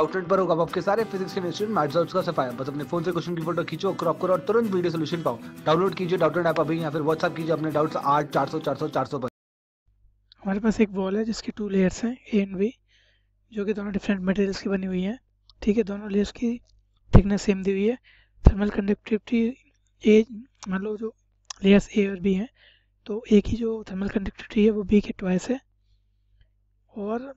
outlet पर होगा आपके सारे फिजिक्स केमिस्ट्री मैथ्स और उसका सफाया बस अपने फोन से क्वेश्चन की फोटो खींचो क्रॉप करो और तुरंत वीडियो सोल्यूशन पाओ डाउनलोड कीजिए डाउटलेट ऐप अभी या फिर व्हाट्सअप कीजिए अपने डाउट्स आठ चार सौ चार सौ चार सौ पर हमारे पास एक वॉल है जिसकी टू लेयर्स हैं ए एंड वी जो कि दोनों डिफरेंट मटेरियल्स की बनी हुई है ठीक है दोनों लेयर्स की थिकनेस सेम दी हुई है थर्मल कंडक्टिविटी ए मान लो जो लेयर्स ए और बी हैं तो ए की जो थर्मल कंडक्टिविटी है वो बी के ट्वाइस है और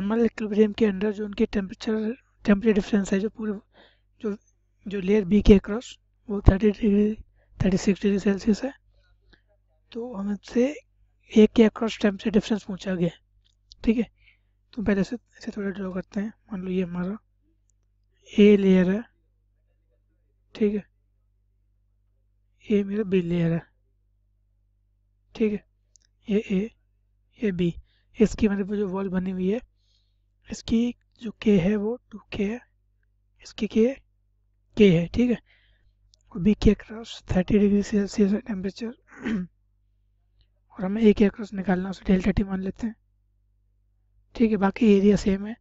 थर्मल इक्विलिब्रियम के अंदर जो उनके टेम्परेचर टेम्परेचर डिफरेंस है जो पूरे जो जो लेयर बी के अक्रॉस वो thirty degree thirty six degree Celsius है तो हमसे एक के अक्रॉस टेम्परेचर डिफरेंस पूछा गया ठीक है तो पहले से इसे थोड़ा ड्रॉ करते हैं मान लो ये हमारा ए लेयर है ठीक है ये मेरा बी लेयर है ठीक है ये ए ये बी इसकी मेरे पे जो वॉल बनी हुई है इसकी जो के है वो टू के है इसकी के के है ठीक है बी के क्रॉस थर्टी डिग्री सेल्सियस है टेम्परेचर और हमें ए के क्रॉस निकालना उसे डेल्टा टी मान लेते हैं ठीक है बाकी एरिया सेम है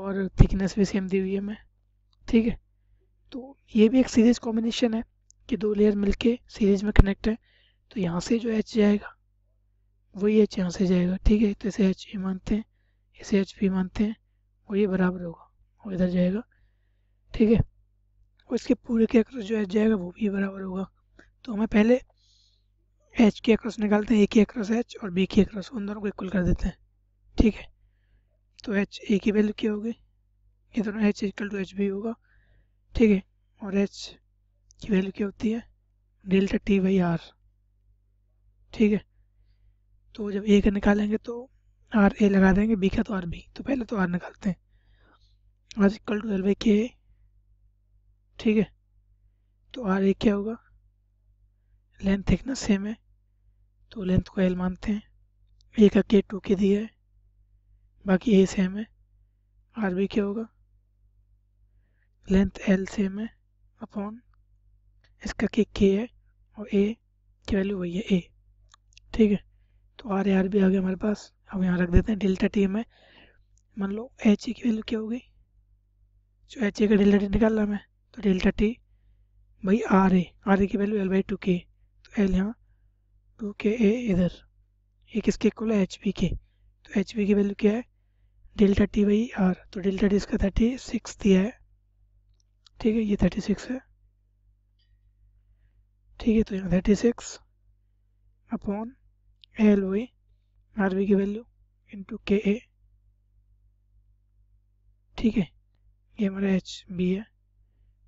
और थिकनेस भी सेम दी हुई है हमें ठीक है तो ये भी एक सीरीज कॉम्बिनेशन है कि दो लेयर मिलके सीरीज में कनेक्ट है तो यहाँ से जो एच जाएगा वही एच यहाँ से जाएगा ठीक है तो इसे एच ए मानते हैं इसे एच पी मानते हैं और ये बराबर होगा और इधर जाएगा ठीक है और इसके पूरे के अक्रस जो एच जाएगा वो भी बराबर होगा तो हमें पहले एच के अक्रस निकालते हैं ए के अक्रस एच और बी के अक्रॉस उन दोनों को इक्वल कर देते हैं ठीक है तो एच ए की वैल्यू क्या होगी ये दोनों H equal to H B होगा ठीक है और एच की वैल्यू क्या होती है डेल्टा टी बाई आर ठीक है तो जब ए का निकालेंगे तो आर ए लगा देंगे बी का तो आर बी तो पहले तो आर निकालते हैं आज इक्वल टू एल बाई के ठीक है तो आर ए क्या होगा लेंथ एक ना सेम है तो लेंथ को एल मानते हैं ए का के टू के दिया है बाकी ए सेम है आर बी क्या होगा लेंथ एल सेम है अपॉन इसका के के है और ए की वैल्यू वही है ए ठीक है तो आर ए आर भी आ गया हमारे पास अब यहाँ रख देते हैं डेल्टा टी में मान लो एच ए e की वैल्यू क्या हो गई जो एच ए e का डेल्टा टी रहा मैं तो डेल्टा टी भाई आर ए आर ए की वैल्यू एल बाई टू के तो एल यहाँ टू के ए इधर ये किसके इक्वल है एच बी के तो एच बी की वैल्यू क्या है डेल्टा टी बाई आर तो डेल्टा टी इसका थर्टी सिक्स दिया है ठीक है ये थर्टी सिक्स है ठीक है तो यहाँ thirty six upon LOA R V की वैल्यू इंटू के ए ठीक है ये हमारा एच बी है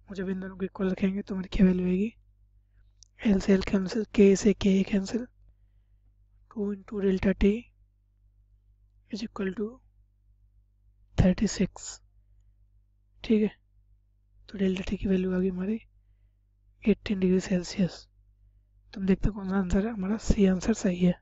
और जब इन दोनों को इक्वल रखेंगे तो हमारी क्या वैल्यू आएगी एल से एल कैंसिल के से K A cancel two into delta T is equal to thirty six ठीक है तो डेल्टा टी की वैल्यू आ गई हमारी एट्टीन डिग्री सेल्सियस तुम देखते हो कौन सा आंसर है हमारा सी आंसर सही है